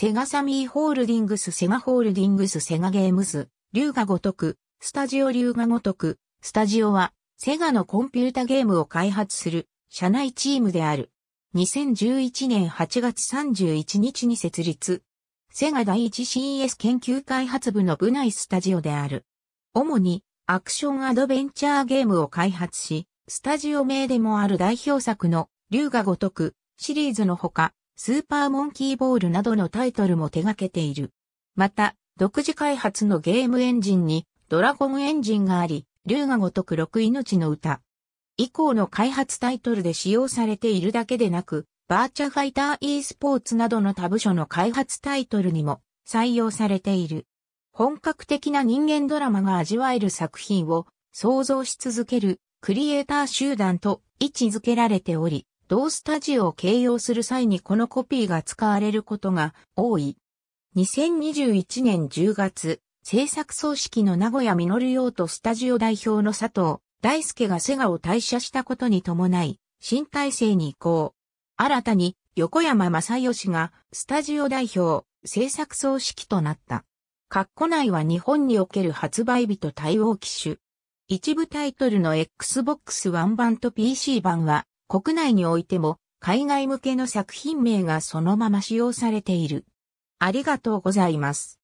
セガサミーホールディングス、セガホールディングス、セガゲームズ、龍が如く、スタジオ龍が如く、スタジオは、セガのコンピュータゲームを開発する、社内チームである。2011年8月31日に設立。セガ第一 c s 研究開発部の部内スタジオである。主に、アクションアドベンチャーゲームを開発し、スタジオ名でもある代表作の、龍が如く、シリーズのほか、スーパーモンキーボールなどのタイトルも手掛けている。また、独自開発のゲームエンジンにドラゴンエンジンがあり、竜が如く六命の歌。以降の開発タイトルで使用されているだけでなく、バーチャファイター e スポーツなどの他部署の開発タイトルにも採用されている。本格的な人間ドラマが味わえる作品を想像し続けるクリエイター集団と位置づけられており、同スタジオを形容する際にこのコピーが使われることが多い。2021年10月、制作葬式の名古屋実用とスタジオ代表の佐藤大輔がセガを退社したことに伴い、新体制に移行。新たに横山正義がスタジオ代表、制作葬式となった。括弧内は日本における発売日と対応機種。一部タイトルの Xbox One 版と PC 版は国内においても海外向けの作品名がそのまま使用されている。ありがとうございます。